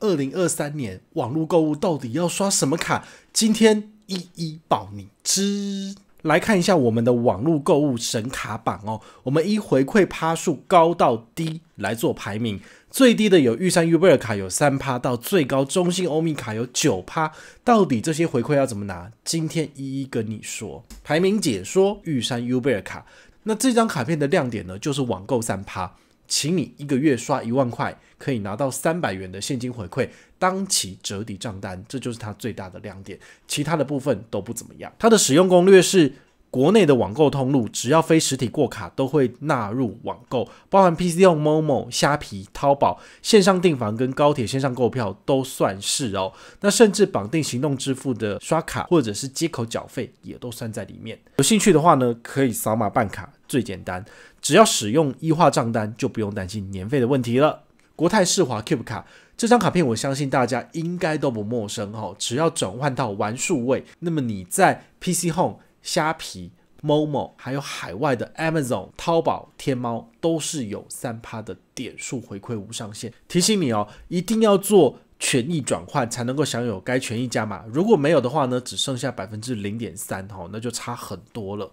二零二三年网络购物到底要刷什么卡？今天一一报你知！来看一下我们的网络购物神卡榜哦，我们依回馈趴数高到低来做排名，最低的有玉山 U 贝尔卡有三趴，到最高中信欧米卡有九趴。到底这些回馈要怎么拿？今天一一跟你说。排名解说：玉山 U 贝尔卡，那这张卡片的亮点呢，就是网购三趴。请你一个月刷一万块，可以拿到三百元的现金回馈，当期折抵账单，这就是它最大的亮点。其他的部分都不怎么样。它的使用攻略是。国内的网购通路，只要非实体过卡，都会纳入网购，包含 PC Home、Momo、虾皮、淘宝、线上订房跟高铁线上购票都算是哦。那甚至绑定行动支付的刷卡或者是接口缴费也都算在里面。有兴趣的话呢，可以扫码办卡，最简单，只要使用一化账单就不用担心年费的问题了。国泰世华 Cube 卡这张卡片，我相信大家应该都不陌生哈。只要转换到玩数位，那么你在 PC Home。虾皮、Momo，还有海外的 Amazon、淘宝、天猫，都是有三趴的点数回馈无上限。提醒你哦，一定要做权益转换，才能够享有该权益加码。如果没有的话呢，只剩下百分之零点三哈，那就差很多了。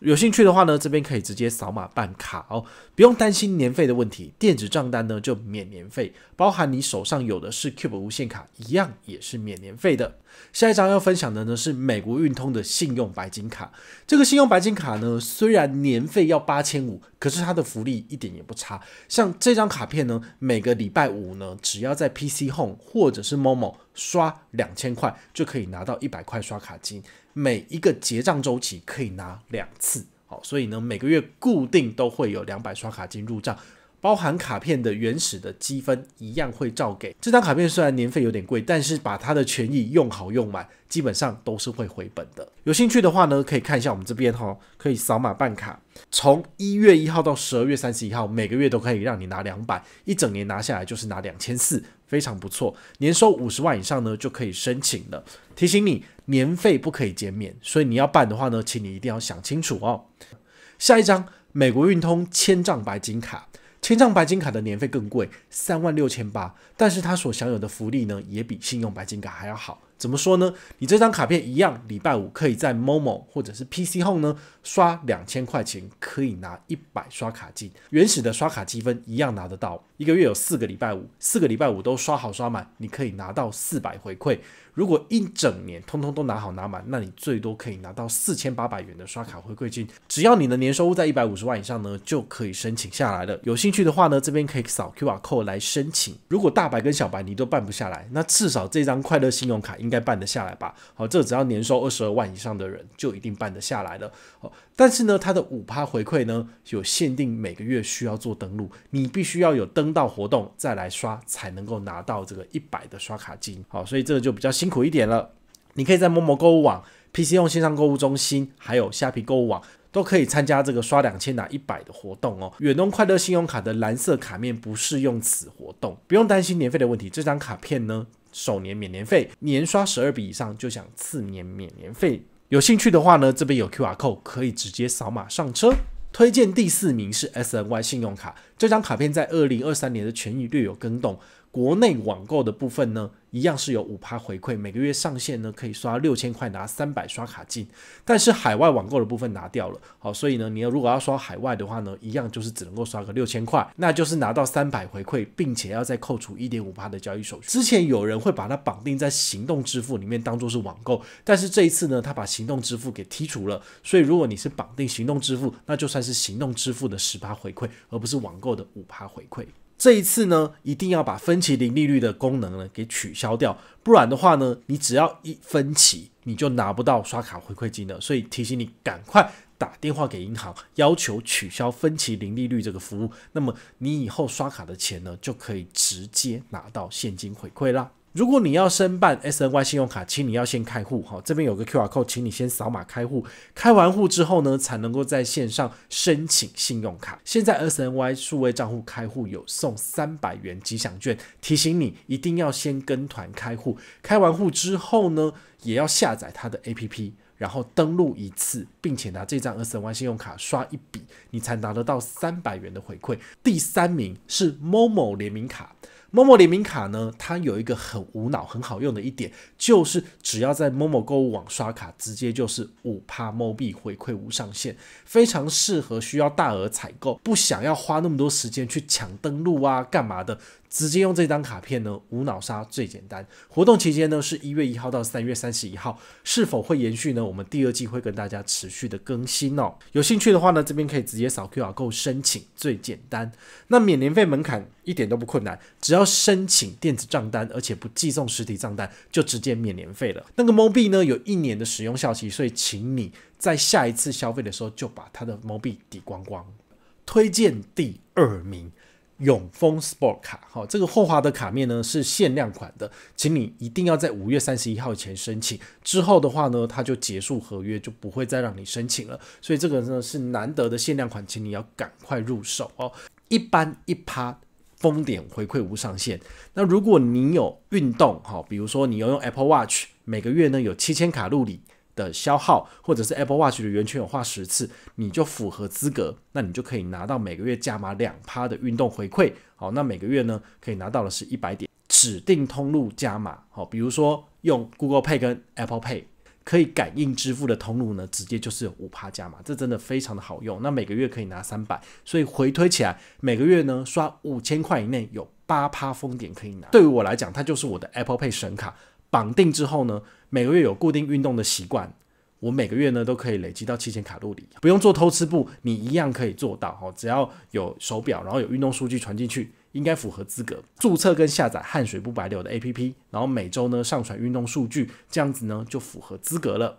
有兴趣的话呢，这边可以直接扫码办卡哦，不用担心年费的问题。电子账单呢就免年费，包含你手上有的是 Cube 无线卡，一样也是免年费的。下一张要分享的呢是美国运通的信用白金卡，这个信用白金卡呢虽然年费要八千五，可是它的福利一点也不差。像这张卡片呢，每个礼拜五呢，只要在 PC Home 或者是 Momo。刷两千块就可以拿到一百块刷卡金，每一个结账周期可以拿两次，好，所以呢每个月固定都会有两百刷卡金入账，包含卡片的原始的积分一样会照给。这张卡片虽然年费有点贵，但是把它的权益用好用满，基本上都是会回本的。有兴趣的话呢，可以看一下我们这边哈，可以扫码办卡，从一月一号到十二月三十一号，每个月都可以让你拿两百，一整年拿下来就是拿两千四。非常不错，年收五十万以上呢就可以申请了。提醒你，年费不可以减免，所以你要办的话呢，请你一定要想清楚哦。下一张，美国运通千丈白金卡，千丈白金卡的年费更贵，三万六千八，但是它所享有的福利呢，也比信用白金卡还要好。怎么说呢？你这张卡片一样，礼拜五可以在 Momo 或者是 PC Home 呢刷两千块钱，可以拿一百刷卡金，原始的刷卡积分一样拿得到。一个月有四个礼拜五，四个礼拜五都刷好刷满，你可以拿到四百回馈。如果一整年通通都拿好拿满，那你最多可以拿到四千八百元的刷卡回馈金。只要你的年收入在一百五十万以上呢，就可以申请下来了。有兴趣的话呢，这边可以扫 QR code 来申请。如果大白跟小白你都办不下来，那至少这张快乐信用卡应该办得下来吧？好，这只要年收二十二万以上的人就一定办得下来了。好，但是呢，它的五趴回馈呢，有限定，每个月需要做登录，你必须要有登到活动再来刷，才能够拿到这个一百的刷卡金。好，所以这个就比较新。辛苦一点了，你可以在某某购物网、PC 用线上购物中心，还有虾皮购物网都可以参加这个刷两千拿一百的活动哦。远东快乐信用卡的蓝色卡面不适用此活动，不用担心年费的问题。这张卡片呢，首年免年费，年刷十二笔以上就享次年免年费。有兴趣的话呢，这边有 QR code 可以直接扫码上车。推荐第四名是 S N Y 信用卡，这张卡片在二零二三年的权益略有更动。国内网购的部分呢，一样是有五趴回馈，每个月上线呢可以刷六千块拿三百刷卡金，但是海外网购的部分拿掉了，好，所以呢，你要如果要刷海外的话呢，一样就是只能够刷个六千块，那就是拿到三百回馈，并且要再扣除一点五趴的交易手续之前有人会把它绑定在行动支付里面当做是网购，但是这一次呢，他把行动支付给剔除了，所以如果你是绑定行动支付，那就算是行动支付的十趴回馈，而不是网购的五趴回馈。这一次呢，一定要把分期零利率的功能呢给取消掉，不然的话呢，你只要一分期，你就拿不到刷卡回馈金了。所以提醒你，赶快打电话给银行，要求取消分期零利率这个服务。那么你以后刷卡的钱呢，就可以直接拿到现金回馈啦。如果你要申办 S N Y 信用卡，请你要先开户哈，这边有个 QR code，请你先扫码开户。开完户之后呢，才能够在线上申请信用卡。现在 S N Y 数位账户开户有送三百元吉祥券，提醒你一定要先跟团开户。开完户之后呢，也要下载它的 APP，然后登录一次，并且拿这张 S N Y 信用卡刷一笔，你才拿得到三百元的回馈。第三名是 MOMO 联名卡。Momo 联名卡呢，它有一个很无脑很好用的一点，就是只要在 Momo 购物网刷卡，直接就是五趴 m o b 币回馈无上限，非常适合需要大额采购，不想要花那么多时间去抢登录啊干嘛的，直接用这张卡片呢，无脑刷最简单。活动期间呢是一月一号到三月三十一号，是否会延续呢？我们第二季会跟大家持续的更新哦。有兴趣的话呢，这边可以直接扫 Q R code 申请，最简单。那免年费门槛一点都不困难，只要。要申请电子账单，而且不寄送实体账单，就直接免年费了。那个 Mobi 呢，有一年的使用效期，所以请你在下一次消费的时候就把它的 Mobi 抵光光。推荐第二名，永丰 sport 卡。好，这个霍华德卡面呢是限量款的，请你一定要在五月三十一号前申请，之后的话呢，它就结束合约，就不会再让你申请了。所以这个呢是难得的限量款，请你要赶快入手哦。一般一趴。封点回馈无上限。那如果你有运动哈，比如说你要用 Apple Watch，每个月呢有七千卡路里的消耗，或者是 Apple Watch 的圆圈有画十次，你就符合资格，那你就可以拿到每个月加码两趴的运动回馈。好，那每个月呢可以拿到的是一百点，指定通路加码。好，比如说用 Google Pay 跟 Apple Pay。可以感应支付的通路呢，直接就是五趴加嘛，这真的非常的好用。那每个月可以拿三百，所以回推起来，每个月呢刷五千块以内有八趴封点可以拿。对于我来讲，它就是我的 Apple Pay 神卡。绑定之后呢，每个月有固定运动的习惯，我每个月呢都可以累积到七千卡路里，不用做偷吃步，你一样可以做到哈。只要有手表，然后有运动数据传进去。应该符合资格，注册跟下载汗水不白流的 APP，然后每周呢上传运动数据，这样子呢就符合资格了，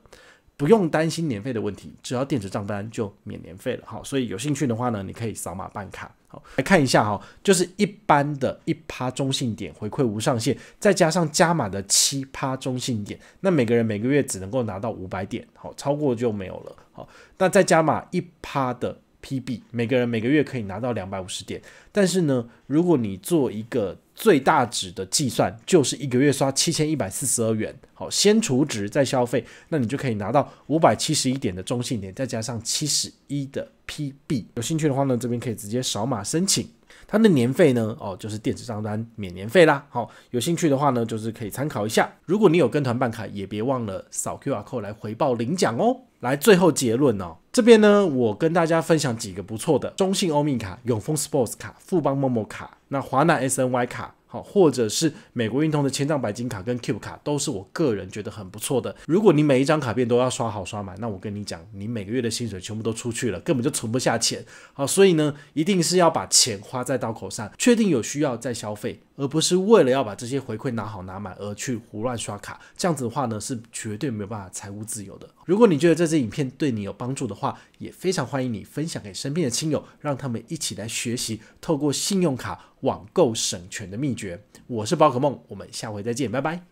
不用担心年费的问题，只要电子账单就免年费了哈。所以有兴趣的话呢，你可以扫码办卡，好来看一下哈，就是一般的一趴中性点回馈无上限，再加上加码的七趴中性点，那每个人每个月只能够拿到五百点，好，超过就没有了，好，那再加码一趴的。P B 每个人每个月可以拿到两百五十点，但是呢，如果你做一个最大值的计算，就是一个月刷七千一百四十二元，好，先储值再消费，那你就可以拿到五百七十一点的中性点，再加上七十一的 P B。有兴趣的话呢，这边可以直接扫码申请，它的年费呢，哦，就是电子账单免年费啦。好，有兴趣的话呢，就是可以参考一下。如果你有跟团办卡，也别忘了扫 Q R code 来回报领奖哦。来，最后结论哦。这边呢，我跟大家分享几个不错的：中信欧米卡、永丰 Sports 卡、富邦 MOMO 卡、那华南 S N Y 卡。好，或者是美国运通的千账白金卡跟 Cube 卡，都是我个人觉得很不错的。如果你每一张卡片都要刷好刷满，那我跟你讲，你每个月的薪水全部都出去了，根本就存不下钱。好，所以呢，一定是要把钱花在刀口上，确定有需要再消费，而不是为了要把这些回馈拿好拿满而去胡乱刷卡。这样子的话呢，是绝对没有办法财务自由的。如果你觉得这支影片对你有帮助的话，也非常欢迎你分享给身边的亲友，让他们一起来学习，透过信用卡。网购省钱的秘诀，我是宝可梦，我们下回再见，拜拜。